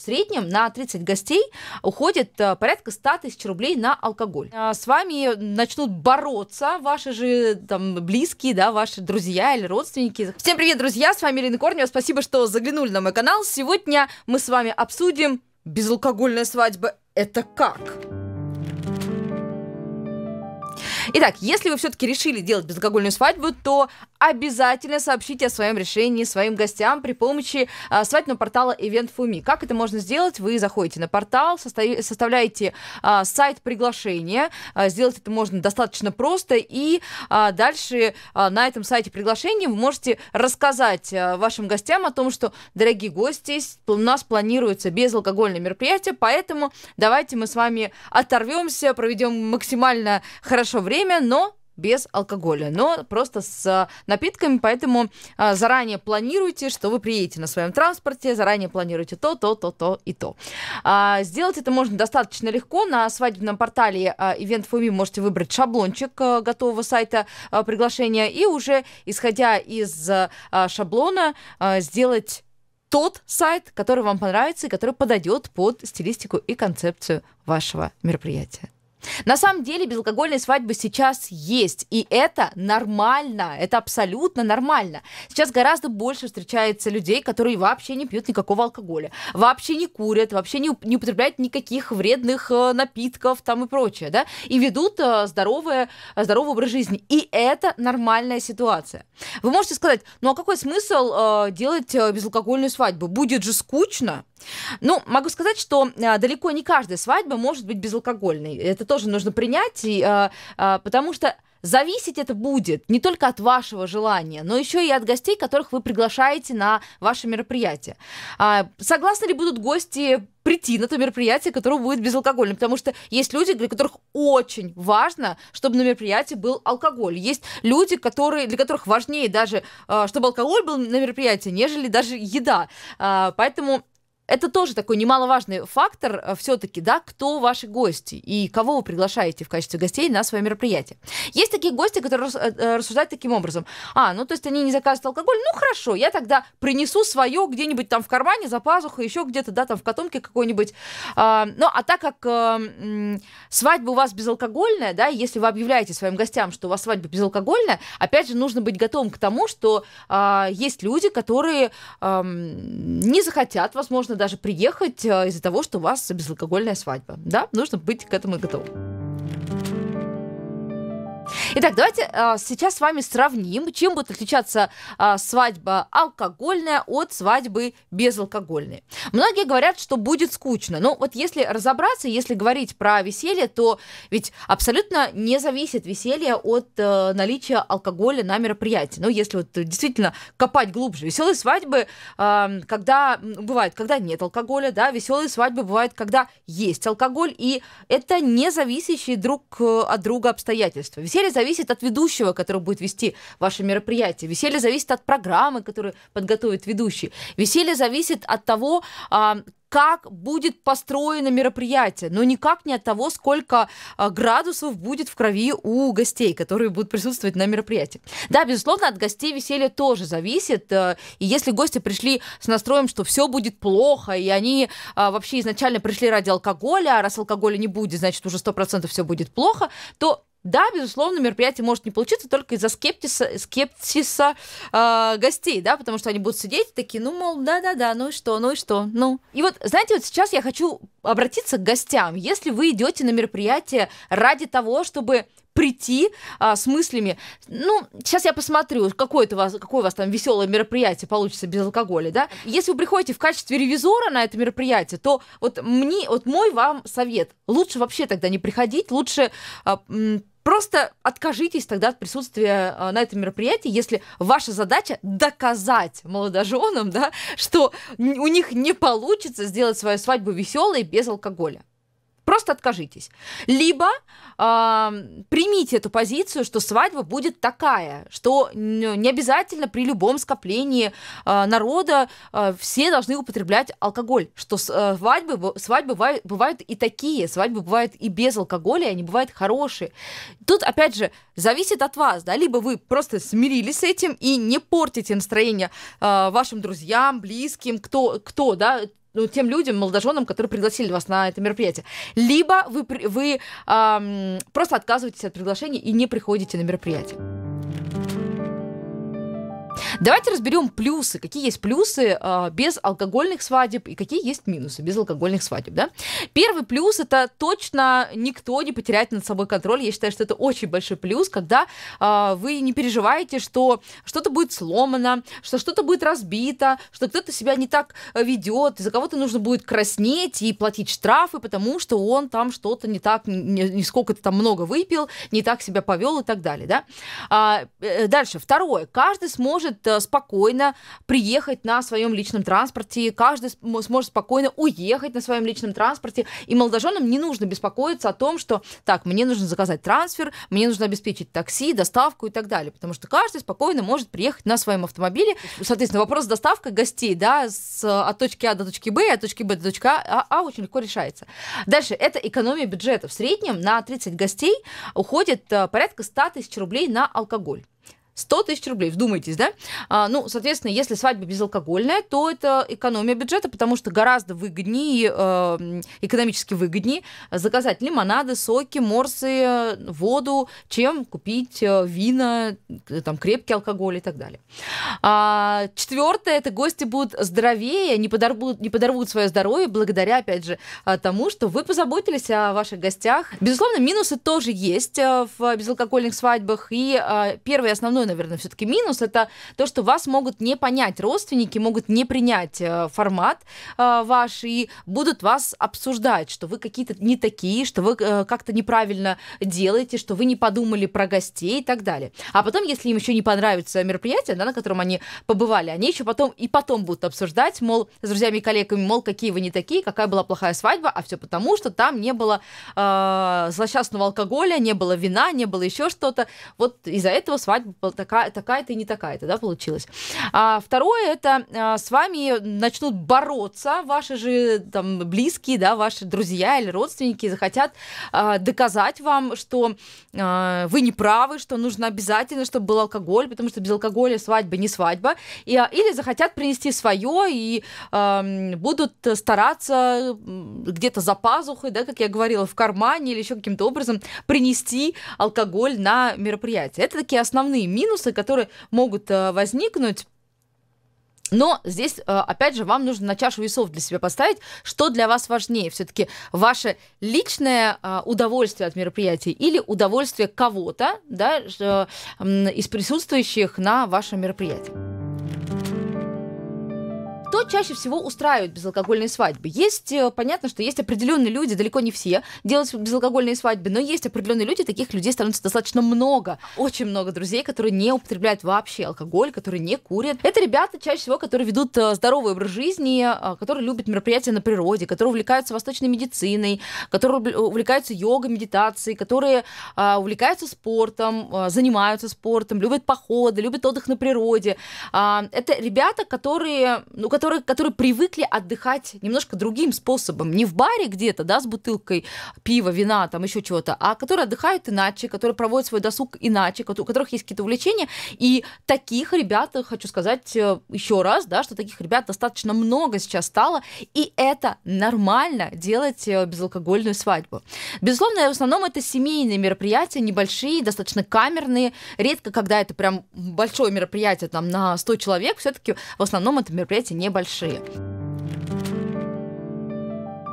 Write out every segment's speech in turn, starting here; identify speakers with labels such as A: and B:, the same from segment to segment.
A: В среднем на 30 гостей уходит э, порядка 100 тысяч рублей на алкоголь. А, с вами начнут бороться ваши же там близкие, да, ваши друзья или родственники. Всем привет, друзья, с вами Ирина Корнева, спасибо, что заглянули на мой канал. Сегодня мы с вами обсудим безалкогольная свадьба – это как? Итак, если вы все-таки решили делать безалкогольную свадьбу, то обязательно сообщите о своем решении своим гостям при помощи а, свадебного портала Event.fumi. Как это можно сделать? Вы заходите на портал, состав... составляете а, сайт приглашения. А, сделать это можно достаточно просто. И а, дальше а, на этом сайте приглашения вы можете рассказать а, вашим гостям о том, что, дорогие гости, у нас планируется безалкогольное мероприятие, поэтому давайте мы с вами оторвемся, проведем максимально хорошо время, время, но без алкоголя, но просто с э, напитками, поэтому а, заранее планируйте, что вы приедете на своем транспорте, заранее планируйте то, то, то, то и то. А, сделать это можно достаточно легко. На свадебном портале а, э, Event4Me можете выбрать шаблончик а, готового сайта а, приглашения и уже, исходя из а, шаблона, а, сделать тот сайт, который вам понравится и который подойдет под стилистику и концепцию вашего мероприятия. На самом деле безалкогольные свадьбы сейчас есть, и это нормально, это абсолютно нормально. Сейчас гораздо больше встречается людей, которые вообще не пьют никакого алкоголя, вообще не курят, вообще не, не употребляют никаких вредных э, напитков там и прочее, да, и ведут э, здоровое, здоровый образ жизни. И это нормальная ситуация. Вы можете сказать, ну а какой смысл э, делать э, безалкогольную свадьбу? Будет же скучно. Ну, могу сказать, что э, далеко не каждая свадьба может быть безалкогольной. Это тоже нужно принять, и, а, а, потому что зависеть это будет не только от вашего желания, но еще и от гостей, которых вы приглашаете на ваше мероприятие. А, согласны ли будут гости прийти на то мероприятие, которое будет безалкогольным, потому что есть люди, для которых очень важно, чтобы на мероприятии был алкоголь. Есть люди, которые, для которых важнее даже, а, чтобы алкоголь был на мероприятии, нежели даже еда. А, поэтому это тоже такой немаловажный фактор э, все-таки, да, кто ваши гости и кого вы приглашаете в качестве гостей на свое мероприятие. Есть такие гости, которые э, э, рассуждают таким образом. А, ну то есть они не заказывают алкоголь, ну хорошо, я тогда принесу свое где-нибудь там в кармане, за пазухой, еще где-то, да, там в котомке какой-нибудь. А, ну а так как свадьба у вас безалкогольная, да, если вы объявляете своим гостям, что у вас свадьба безалкогольная, опять же, нужно быть готовым к тому, что а, есть люди, которые не захотят, возможно, даже приехать э, из-за того, что у вас безалкогольная свадьба. Да, нужно быть к этому готовым. Итак, давайте а, сейчас с вами сравним, чем будет отличаться а, свадьба алкогольная от свадьбы безалкогольной. Многие говорят, что будет скучно. Но вот если разобраться, если говорить про веселье, то ведь абсолютно не зависит веселье от э, наличия алкоголя на мероприятии. Но ну, если вот действительно копать глубже, веселые свадьбы, э, когда бывает, когда нет алкоголя, да, веселые свадьбы бывают, когда есть алкоголь, и это не зависящие друг э, от друга обстоятельства. Веселье зависит от ведущего, который будет вести ваше мероприятие. Веселье зависит от программы, которую подготовит ведущий. Веселье зависит от того, а, как будет построено мероприятие, но никак не от того, сколько а, градусов будет в крови у гостей, которые будут присутствовать на мероприятии. Да, безусловно, от гостей веселье тоже зависит. Э, и если гости пришли с настроем, что все будет плохо, и они а, вообще изначально пришли ради алкоголя, а раз алкоголя не будет, значит, уже 100% все будет плохо, то да, безусловно, мероприятие может не получиться только из-за скептиса, скептиса э, гостей, да, потому что они будут сидеть такие, ну, мол, да-да-да, ну и что, ну и что, ну. И вот, знаете, вот сейчас я хочу обратиться к гостям. Если вы идете на мероприятие ради того, чтобы прийти а, с мыслями, ну, сейчас я посмотрю, какое, у вас, какое у вас там веселое мероприятие получится без алкоголя, да. Если вы приходите в качестве ревизора на это мероприятие, то вот мне, вот мой вам совет, лучше вообще тогда не приходить, лучше а, Просто откажитесь тогда от присутствия э, на этом мероприятии, если ваша задача доказать молодоженам, да, что у них не получится сделать свою свадьбу веселой без алкоголя. Просто откажитесь. Либо э, примите эту позицию, что свадьба будет такая, что не обязательно при любом скоплении э, народа э, все должны употреблять алкоголь, что э, свадьбы, свадьбы бывают, бывают и такие, свадьбы бывают и без алкоголя, и они бывают хорошие. Тут, опять же, зависит от вас, да, либо вы просто смирились с этим и не портите настроение э, вашим друзьям, близким, кто, кто, да, ну, тем людям, молодоженам, которые пригласили вас на это мероприятие. Либо вы, вы эм, просто отказываетесь от приглашения и не приходите на мероприятие. Давайте разберем плюсы. Какие есть плюсы э, без алкогольных свадеб и какие есть минусы без алкогольных свадеб, да? Первый плюс это точно никто не потеряет над собой контроль. Я считаю, что это очень большой плюс, когда э, вы не переживаете, что что-то будет сломано, что что-то будет разбито, что кто-то себя не так э, ведет, за кого-то нужно будет краснеть и платить штрафы, потому что он там что-то не так, не, не сколько-то там много выпил, не так себя повел и так далее, да? А, э, дальше, второе, каждый сможет Э, спокойно приехать на своем личном транспорте, каждый сможет спокойно уехать на своем личном транспорте, и молодоженам не нужно беспокоиться о том, что так, мне нужно заказать трансфер, мне нужно обеспечить такси, доставку и так далее, потому что каждый спокойно может приехать на своем автомобиле. Соответственно, вопрос доставка гостей, да, с, от точки А до точки Б, от точки Б до точки А, а, а очень легко решается. Дальше, это экономия бюджета. В среднем на 30 гостей уходит э, порядка 100 тысяч рублей на алкоголь. 100 тысяч рублей, вдумайтесь, да? А, ну, соответственно, если свадьба безалкогольная, то это экономия бюджета, потому что гораздо выгоднее, э, экономически выгоднее заказать лимонады, соки, морсы, э, воду, чем купить э, вина, э, там, крепкий алкоголь и так далее. А, четвертое, это гости будут здоровее, не подорвут, не подорвут свое здоровье благодаря, опять же, тому, что вы позаботились о ваших гостях. Безусловно, минусы тоже есть в безалкогольных свадьбах, и первый основной наверное, все-таки минус, это то, что вас могут не понять родственники, могут не принять э, формат э, ваш и будут вас обсуждать, что вы какие-то не такие, что вы э, как-то неправильно делаете, что вы не подумали про гостей и так далее. А потом, если им еще не понравится мероприятие, да, на котором они побывали, они еще потом и потом будут обсуждать, мол, с друзьями и коллегами, мол, какие вы не такие, какая была плохая свадьба, а все потому, что там не было э, злосчастного алкоголя, не было вина, не было еще что-то. Вот из-за этого свадьба было такая, такая-то и не такая-то, да, получилось. А второе, это а, с вами начнут бороться ваши же там близкие, да, ваши друзья или родственники захотят а, доказать вам, что а, вы не правы, что нужно обязательно, чтобы был алкоголь, потому что без алкоголя свадьба не свадьба, и, или захотят принести свое и будут стараться где-то за пазухой, да, как я говорила, в кармане или еще каким-то образом принести алкоголь на мероприятие. Это такие основные минусы, которые могут э, возникнуть. Но здесь, э, опять же, вам нужно на чашу весов для себя поставить, что для вас важнее. Все-таки ваше личное э, удовольствие от мероприятия или удовольствие кого-то да, из присутствующих на вашем мероприятии чаще всего устраивают безалкогольные свадьбы? Есть, э, понятно, что есть определенные люди, далеко не все, делают безалкогольные свадьбы, но есть определенные люди, таких людей становится достаточно много. Очень много друзей, которые не употребляют вообще алкоголь, которые не курят. Это ребята, чаще всего, которые ведут э, здоровый образ жизни, э, которые любят мероприятия на природе, которые увлекаются восточной медициной, которые увлекаются йогой, медитацией, которые увлекаются спортом, занимаются спортом, любят походы, любят отдых на природе. А, это ребята, которые, ну которые которые, привыкли отдыхать немножко другим способом. Не в баре где-то, да, с бутылкой пива, вина, там еще чего-то, а которые отдыхают иначе, которые проводят свой досуг иначе, у которых есть какие-то увлечения. И таких ребят, хочу сказать э, еще раз, да, что таких ребят достаточно много сейчас стало, и это нормально делать э, безалкогольную свадьбу. Безусловно, в основном это семейные мероприятия, небольшие, достаточно камерные. Редко, когда это прям большое мероприятие там на 100 человек, все-таки в основном это мероприятие небольшое. 事业。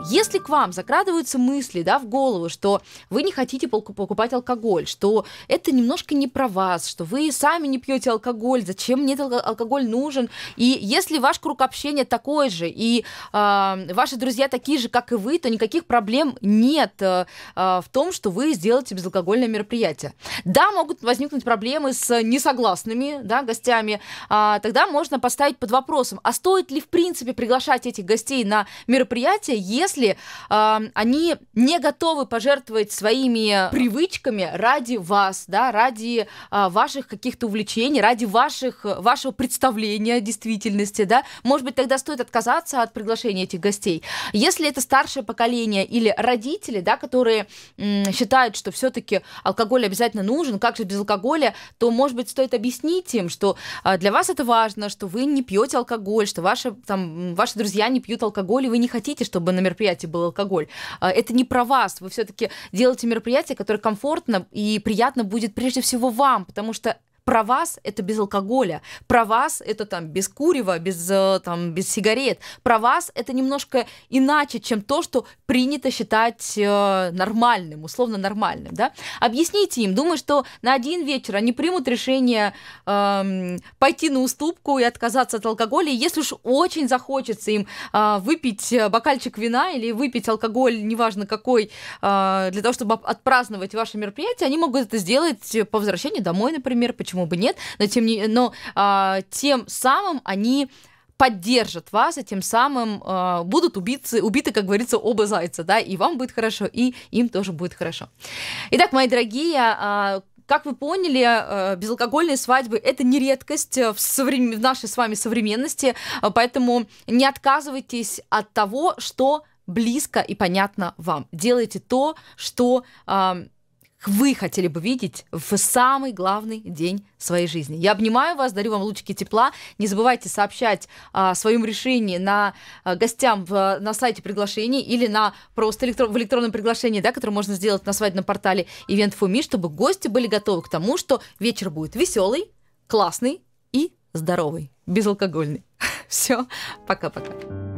A: Если к вам закрадываются мысли да, в голову, что вы не хотите покупать алкоголь, что это немножко не про вас, что вы сами не пьете алкоголь, зачем мне этот алкоголь нужен, и если ваш круг общения такой же, и э, ваши друзья такие же, как и вы, то никаких проблем нет э, а, в том, что вы сделаете безалкогольное мероприятие. Да, могут возникнуть проблемы с несогласными да, гостями, э, тогда можно поставить под вопросом, а стоит ли в принципе приглашать этих гостей на мероприятие, если если э, они не готовы пожертвовать своими привычками ради вас, да, ради э, ваших каких-то увлечений, ради ваших, вашего представления о действительности, да, может быть, тогда стоит отказаться от приглашения этих гостей. Если это старшее поколение или родители, да, которые э, считают, что все-таки алкоголь обязательно нужен, как же без алкоголя, то, может быть, стоит объяснить им, что э, для вас это важно, что вы не пьете алкоголь, что ваши, там, ваши друзья не пьют алкоголь, и вы не хотите, чтобы например мероприятии был алкоголь. А, это не про вас. Вы все-таки делаете мероприятие, которое комфортно и приятно будет прежде всего вам, потому что про вас это без алкоголя, про вас это там без курева, без, э, там, без сигарет, про вас это немножко иначе, чем то, что принято считать э, нормальным, условно нормальным. Да? Объясните им, думаю, что на один вечер они примут решение э, пойти на уступку и отказаться от алкоголя, если уж очень захочется им э, выпить э, бокальчик вина или выпить алкоголь, неважно какой, э, для того, чтобы отпраздновать ваше мероприятие, они могут это сделать по возвращении домой, например, почему почему бы нет, но тем, не, но, а, тем самым они поддержат вас, и тем самым э, будут убийцы, убиты, как говорится, оба зайца, да, и вам будет хорошо, и им тоже будет хорошо. Итак, мои дорогие, э, как вы поняли, а, безалкогольные свадьбы это не редкость в, соврем... в нашей с вами современности, поэтому не отказывайтесь от того, что близко и понятно вам. Делайте то, что э, вы хотели бы видеть в самый главный день своей жизни. Я обнимаю вас, дарю вам лучики тепла. Не забывайте сообщать о а, своем решении на а, гостям в, на сайте приглашений или на просто электро- в электронном приглашении, да, которое можно сделать на свадебном портале event чтобы гости были готовы к тому, что вечер будет веселый, классный и здоровый, безалкогольный. Все, пока-пока.